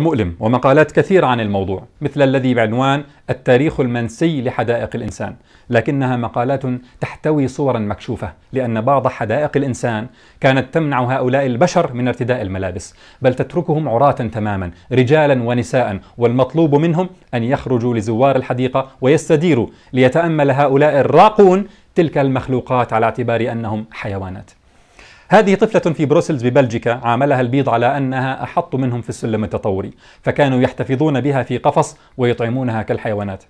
مؤلم ومقالات كثيرة عن الموضوع مثل الذي بعنوان التاريخ المنسي لحدائق الإنسان لكنها مقالات تحتوي صورا مكشوفة لأن بعض حدائق الإنسان كانت تمنع هؤلاء البشر من ارتداء الملابس بل تتركهم عراة تماما رجالا ونساء والمطلوب منهم أن يخرجوا لزوار الحديقة ويستديروا ليتأمل هؤلاء الراقون تلك المخلوقات على اعتبار أنهم حيوانات هذه طفلة في بروسلز ببلجيكا عاملها البيض على أنها أحط منهم في السلم التطوري فكانوا يحتفظون بها في قفص ويطعمونها كالحيوانات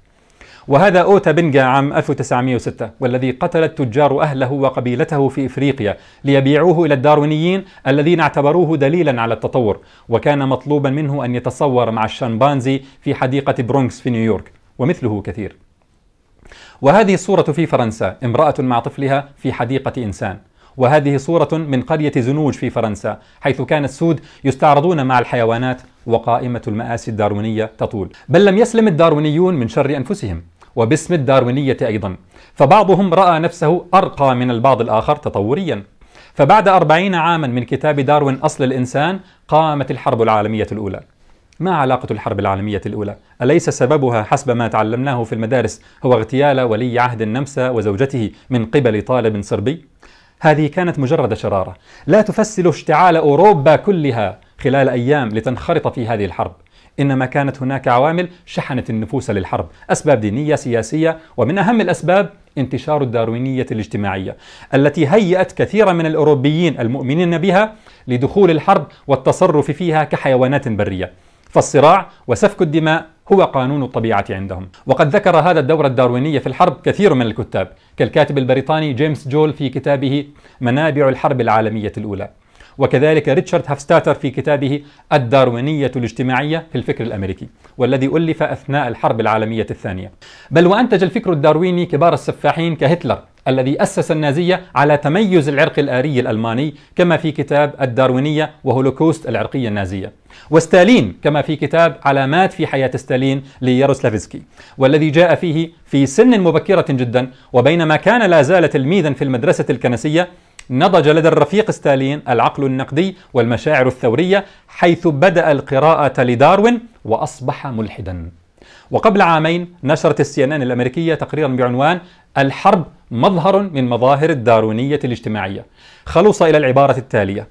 وهذا أوتا بنجا عام 1906 والذي قتل التجار أهله وقبيلته في إفريقيا ليبيعوه إلى الداروينيين الذين اعتبروه دليلا على التطور وكان مطلوبا منه أن يتصور مع الشمبانزي في حديقة برونكس في نيويورك ومثله كثير وهذه الصورة في فرنسا امرأة مع طفلها في حديقة إنسان وهذه صورة من قرية زنوج في فرنسا حيث كان السود يستعرضون مع الحيوانات وقائمة المآسي الداروينية تطول بل لم يسلم الداروينيون من شر أنفسهم وباسم الداروينية أيضا فبعضهم رأى نفسه أرقى من البعض الآخر تطوريا فبعد أربعين عاما من كتاب داروين أصل الإنسان قامت الحرب العالمية الأولى ما علاقة الحرب العالمية الأولى؟ أليس سببها حسب ما تعلمناه في المدارس هو اغتيال ولي عهد النمسا وزوجته من قبل طالب صربي؟ هذه كانت مجرد شرارة لا تفسل اشتعال أوروبا كلها خلال أيام لتنخرط في هذه الحرب إنما كانت هناك عوامل شحنت النفوس للحرب أسباب دينية سياسية ومن أهم الأسباب انتشار الداروينية الاجتماعية التي هيأت كثيرا من الأوروبيين المؤمنين بها لدخول الحرب والتصرف فيها كحيوانات برية فالصراع وسفك الدماء هو قانون الطبيعة عندهم وقد ذكر هذا الدور الدارويني في الحرب كثير من الكتاب كالكاتب البريطاني جيمس جول في كتابه منابع الحرب العالمية الأولى وكذلك ريتشارد هافستاتر في كتابه الداروينية الاجتماعية في الفكر الأمريكي والذي ألف أثناء الحرب العالمية الثانية بل وأنتج الفكر الدارويني كبار السفاحين كهتلر الذي أسس النازية على تميز العرق الآري الألماني كما في كتاب الداروينية وهولوكوست العرقية النازية وستالين كما في كتاب علامات في حياة ستالين لياروسلافسكي والذي جاء فيه في سن مبكرة جدا وبينما كان لا زال تلميذا في المدرسة الكنسية نضج لدى الرفيق ستالين العقل النقدي والمشاعر الثورية حيث بدأ القراءة لداروين وأصبح ملحدا وقبل عامين نشرت السي ان الامريكيه تقريرا بعنوان الحرب مظهر من مظاهر الداروينيه الاجتماعيه. خلص الى العباره التاليه: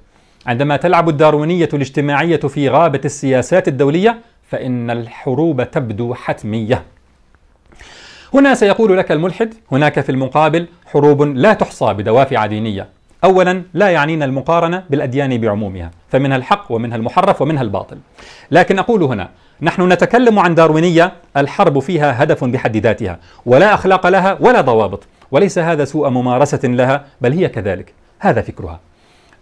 عندما تلعب الداروينيه الاجتماعيه في غابه السياسات الدوليه فان الحروب تبدو حتميه. هنا سيقول لك الملحد هناك في المقابل حروب لا تحصى بدوافع دينيه أولا لا يعنينا المقارنة بالأديان بعمومها فمنها الحق ومنها المحرف ومنها الباطل لكن أقول هنا نحن نتكلم عن داروينية الحرب فيها هدف بحد ذاتها ولا أخلاق لها ولا ضوابط وليس هذا سوء ممارسة لها بل هي كذلك هذا فكرها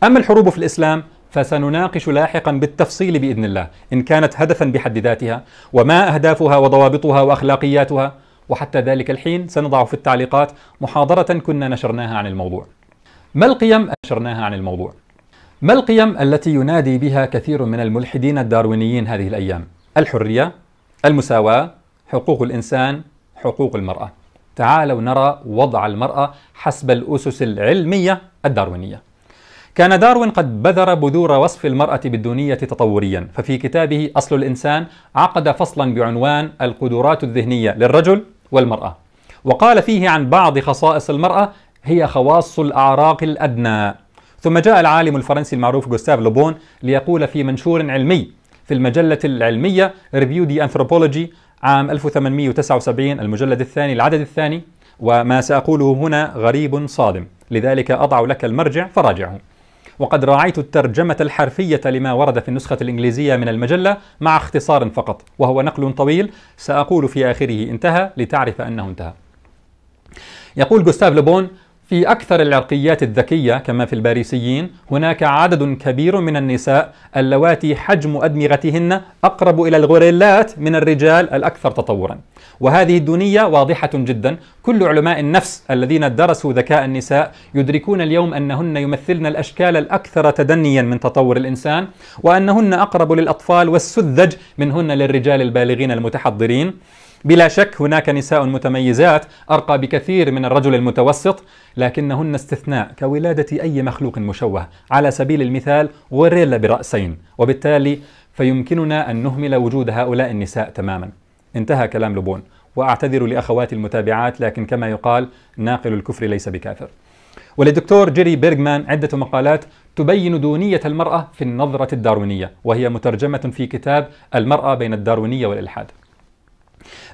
أما الحروب في الإسلام فسنناقش لاحقا بالتفصيل باذن الله ان كانت هدفا بحد ذاتها وما اهدافها وضوابطها واخلاقياتها وحتى ذلك الحين سنضع في التعليقات محاضره كنا نشرناها عن الموضوع ما القيم أشرناها عن الموضوع؟ ما القيم التي ينادي بها كثير من الملحدين الداروينيين هذه الأيام؟ الحرية، المساواة، حقوق الإنسان، حقوق المرأة. تعالوا نرى وضع المرأة حسب الأسس العلمية الداروينية. كان داروين قد بذر بذور وصف المرأة بالدونية تطوريا، ففي كتابه أصل الإنسان عقد فصلا بعنوان القدرات الذهنية للرجل والمرأة. وقال فيه عن بعض خصائص المرأة هي خواص الأعراق الأدنى ثم جاء العالم الفرنسي المعروف جوستاف لوبون ليقول في منشور علمي في المجلة العلمية ريفيو دي أنثروبولوجي عام 1879 المجلد الثاني العدد الثاني وما سأقوله هنا غريب صادم لذلك أضع لك المرجع فراجعه وقد راعيت الترجمة الحرفية لما ورد في النسخة الإنجليزية من المجلة مع اختصار فقط وهو نقل طويل سأقول في آخره انتهى لتعرف أنه انتهى يقول جوستاف لوبون في أكثر العرقيات الذكية كما في الباريسيين هناك عدد كبير من النساء اللواتي حجم أدمغتهن أقرب إلى الغوريلات من الرجال الأكثر تطورا وهذه الدونية واضحة جدا كل علماء النفس الذين درسوا ذكاء النساء يدركون اليوم أنهن يمثلن الأشكال الأكثر تدنيا من تطور الإنسان وأنهن أقرب للأطفال والسذج منهن للرجال البالغين المتحضرين بلا شك هناك نساء متميزات أرقى بكثير من الرجل المتوسط لكنهن استثناء كولادة أي مخلوق مشوه على سبيل المثال غوريلا برأسين وبالتالي فيمكننا أن نهمل وجود هؤلاء النساء تماما انتهى كلام لبون وأعتذر لأخواتي المتابعات لكن كما يقال ناقل الكفر ليس بكافر وللدكتور جيري بيرغمان عدة مقالات تبين دونية المرأة في النظرة الداروينية وهي مترجمة في كتاب المرأة بين الداروينية والإلحاد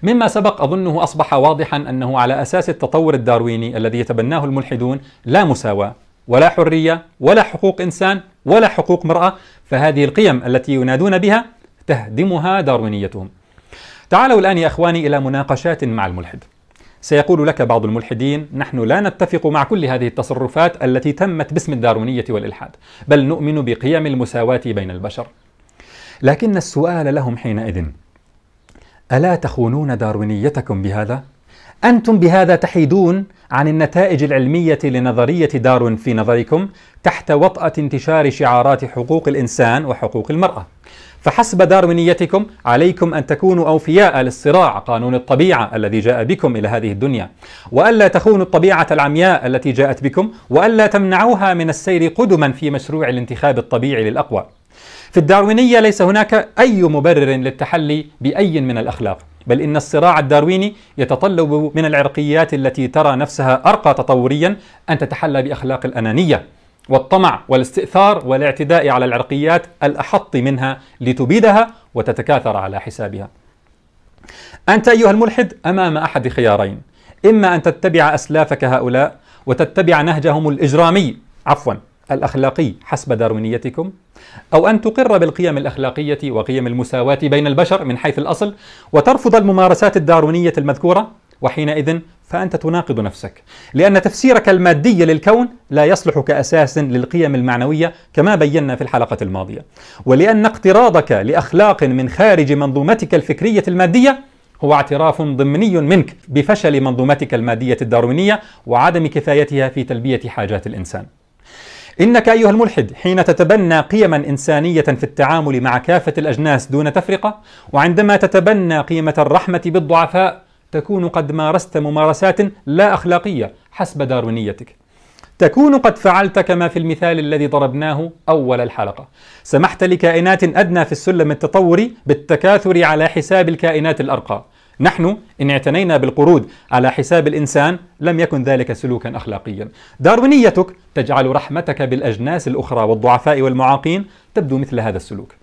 مما سبق أظنه أصبح واضحا أنه على أساس التطور الدارويني الذي يتبناه الملحدون لا مساواة ولا حرية ولا حقوق إنسان ولا حقوق مرأة فهذه القيم التي ينادون بها تهدمها داروينيتهم تعالوا الآن يا أخواني إلى مناقشات مع الملحد سيقول لك بعض الملحدين نحن لا نتفق مع كل هذه التصرفات التي تمت باسم الدارونية والإلحاد بل نؤمن بقيم المساواة بين البشر لكن السؤال لهم حينئذ ألا تخونون داروينيتكم بهذا؟ أنتم بهذا تحيدون عن النتائج العلمية لنظرية داروين في نظركم تحت وطأة انتشار شعارات حقوق الإنسان وحقوق المرأة. فحسب داروينيتكم عليكم أن تكونوا أوفياء للصراع قانون الطبيعة الذي جاء بكم إلى هذه الدنيا وألا تخونوا الطبيعة العمياء التي جاءت بكم وألا تمنعوها من السير قدما في مشروع الانتخاب الطبيعي للأقوى في الداروينية ليس هناك أي مبرر للتحلي بأي من الأخلاق بل إن الصراع الدارويني يتطلب من العرقيات التي ترى نفسها أرقى تطوريا أن تتحلى بأخلاق الأنانية والطمع والاستئثار والاعتداء على العرقيات الأحط منها لتبيدها وتتكاثر على حسابها أنت أيها الملحد أمام أحد خيارين إما أن تتبع أسلافك هؤلاء وتتبع نهجهم الإجرامي عفوا الأخلاقي حسب داروينيتكم أو أن تقر بالقيم الأخلاقية وقيم المساواة بين البشر من حيث الأصل وترفض الممارسات الداروينية المذكورة وحينئذ فأنت تناقض نفسك لأن تفسيرك المادي للكون لا يصلح كأساس للقيم المعنوية كما بينا في الحلقة الماضية ولأن اقتراضك لأخلاق من خارج منظومتك الفكرية المادية هو اعتراف ضمني منك بفشل منظومتك المادية الداروينية وعدم كفايتها في تلبية حاجات الإنسان. إنك أيها الملحد حين تتبنى قيما إنسانية في التعامل مع كافة الأجناس دون تفرقة وعندما تتبنى قيمة الرحمة بالضعفاء تكون قد مارست ممارسات لا أخلاقية حسب داروينيتك تكون قد فعلت كما في المثال الذي ضربناه أول الحلقة سمحت لكائنات أدنى في السلم التطوري بالتكاثر على حساب الكائنات الأرقى نحن إن اعتنينا بالقرود على حساب الإنسان لم يكن ذلك سلوكا أخلاقيا داروينيتك تجعل رحمتك بالأجناس الأخرى والضعفاء والمعاقين تبدو مثل هذا السلوك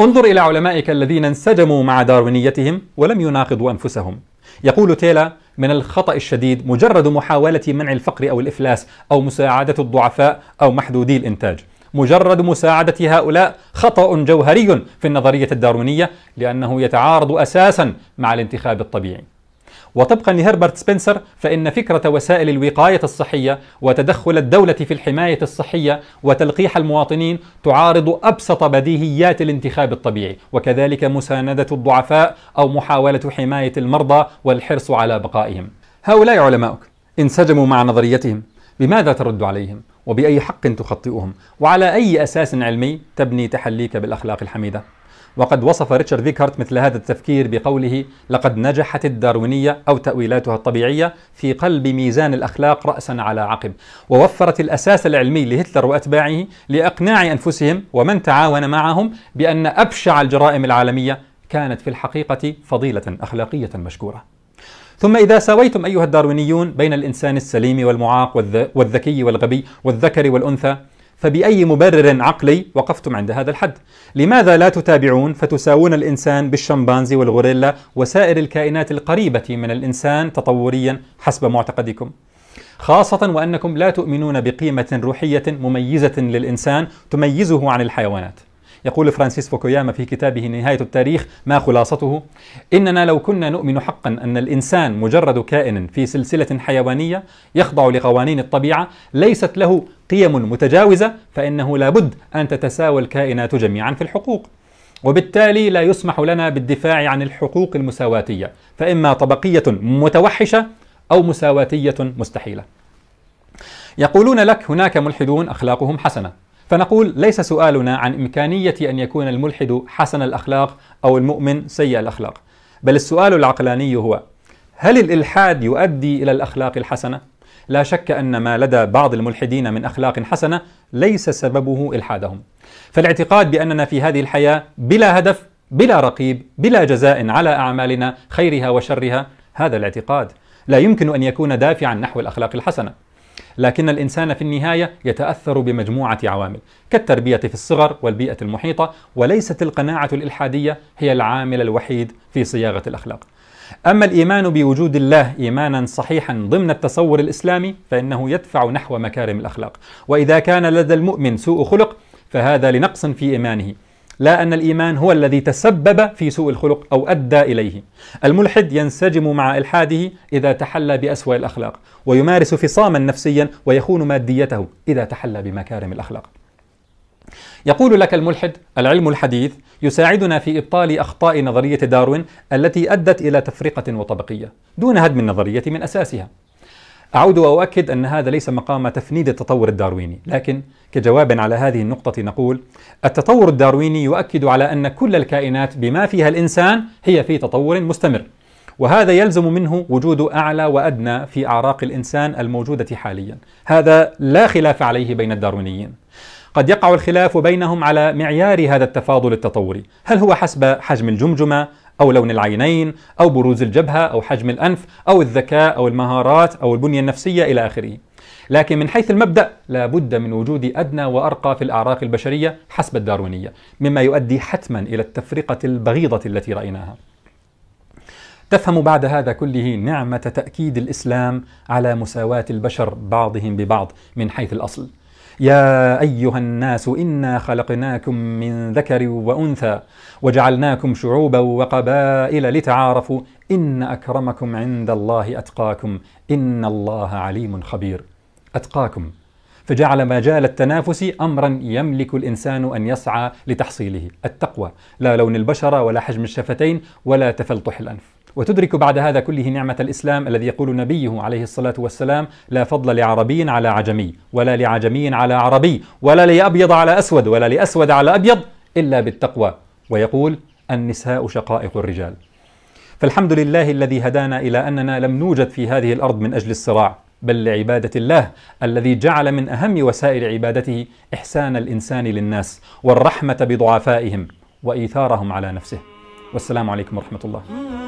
انظر إلى علمائك الذين انسجموا مع داروينيتهم ولم يناقضوا أنفسهم يقول تيلا من الخطأ الشديد مجرد محاولة منع الفقر أو الإفلاس أو مساعدة الضعفاء أو محدودي الإنتاج مجرد مساعدة هؤلاء خطأ جوهري في النظرية الداروينية لأنه يتعارض أساسا مع الانتخاب الطبيعي وطبقا لهربرت سبنسر فإن فكرة وسائل الوقاية الصحية وتدخل الدولة في الحماية الصحية وتلقيح المواطنين تعارض أبسط بديهيات الانتخاب الطبيعي وكذلك مساندة الضعفاء أو محاولة حماية المرضى والحرص على بقائهم هؤلاء علماؤك انسجموا مع نظريتهم بماذا ترد عليهم؟ وبأي حق تخطئهم وعلى أي أساس علمي تبني تحليك بالأخلاق الحميدة وقد وصف ريتشارد فيكارت مثل هذا التفكير بقوله لقد نجحت الداروينية أو تأويلاتها الطبيعية في قلب ميزان الأخلاق رأسا على عقب ووفرت الأساس العلمي لهتلر وأتباعه لإقناع أنفسهم ومن تعاون معهم بأن أبشع الجرائم العالمية كانت في الحقيقة فضيلة أخلاقية مشكورة ثم إذا سويتم أيها الداروينيون بين الإنسان السليم والمعاق والذكي والغبي والذكر والأنثى فبأي مبرر عقلي وقفتم عند هذا الحد؟ لماذا لا تتابعون فتساوون الإنسان بالشمبانزي والغوريلا وسائر الكائنات القريبة من الإنسان تطوريا حسب معتقدكم؟ خاصة وأنكم لا تؤمنون بقيمة روحية مميزة للإنسان تميزه عن الحيوانات. يقول فرانسيس فوكوياما في كتابه نهاية التاريخ ما خلاصته إننا لو كنا نؤمن حقا أن الإنسان مجرد كائن في سلسلة حيوانية يخضع لقوانين الطبيعة ليست له قيم متجاوزة فإنه لابد أن تتساوى الكائنات جميعا في الحقوق وبالتالي لا يسمح لنا بالدفاع عن الحقوق المساواتية فإما طبقية متوحشة أو مساواتية مستحيلة يقولون لك هناك ملحدون أخلاقهم حسنة فنقول ليس سؤالنا عن إمكانية أن يكون الملحد حسن الأخلاق أو المؤمن سيء الأخلاق بل السؤال العقلاني هو هل الإلحاد يؤدي إلى الأخلاق الحسنة؟ لا شك أن ما لدى بعض الملحدين من أخلاق حسنة ليس سببه إلحادهم فالاعتقاد بأننا في هذه الحياة بلا هدف بلا رقيب بلا جزاء على أعمالنا خيرها وشرها هذا الاعتقاد لا يمكن أن يكون دافعا نحو الأخلاق الحسنة لكن الإنسان في النهاية يتأثر بمجموعة عوامل كالتربية في الصغر والبيئة المحيطة وليست القناعة الإلحادية هي العامل الوحيد في صياغة الأخلاق أما الإيمان بوجود الله إيمانا صحيحا ضمن التصور الإسلامي فإنه يدفع نحو مكارم الأخلاق وإذا كان لدى المؤمن سوء خلق فهذا لنقص في إيمانه لا أن الإيمان هو الذي تسبب في سوء الخلق أو أدى إليه. الملحد ينسجم مع إلحاده إذا تحلى بأسوأ الأخلاق، ويمارس فصاما نفسيا ويخون ماديته إذا تحلى بمكارم الأخلاق. يقول لك الملحد: العلم الحديث يساعدنا في إبطال أخطاء نظرية داروين التي أدت إلى تفرقة وطبقية، دون هدم النظرية من أساسها. أعود وأؤكد أن هذا ليس مقام تفنيد التطور الدارويني، لكن كجواب على هذه النقطة نقول: التطور الدارويني يؤكد على أن كل الكائنات بما فيها الإنسان هي في تطور مستمر، وهذا يلزم منه وجود أعلى وأدنى في أعراق الإنسان الموجودة حاليا، هذا لا خلاف عليه بين الداروينيين. قد يقع الخلاف بينهم على معيار هذا التفاضل التطوري، هل هو حسب حجم الجمجمة أو لون العينين أو بروز الجبهة أو حجم الأنف أو الذكاء أو المهارات أو البنية النفسية إلى آخره لكن من حيث المبدأ لا بد من وجود أدنى وأرقى في الأعراق البشرية حسب الداروينية مما يؤدي حتما إلى التفرقة البغيضة التي رأيناها تفهم بعد هذا كله نعمة تأكيد الإسلام على مساواة البشر بعضهم ببعض من حيث الأصل يا أيها الناس إنا خلقناكم من ذكر وأنثى وجعلناكم شعوبا وقبائل لتعارفوا إن أكرمكم عند الله أتقاكم إن الله عليم خبير أتقاكم فجعل مجال التنافس امرا يملك الانسان ان يسعى لتحصيله التقوى لا لون البشره ولا حجم الشفتين ولا تفلطح الانف وتدرك بعد هذا كله نعمة الإسلام الذي يقول نبيه عليه الصلاة والسلام لا فضل لعربي على عجمي ولا لعجمي على عربي ولا لأبيض على أسود ولا لأسود على أبيض إلا بالتقوى ويقول النساء شقائق الرجال فالحمد لله الذي هدانا إلى أننا لم نوجد في هذه الأرض من أجل الصراع بل لعبادة الله الذي جعل من أهم وسائل عبادته إحسان الإنسان للناس والرحمة بضعفائهم وإيثارهم على نفسه والسلام عليكم ورحمة الله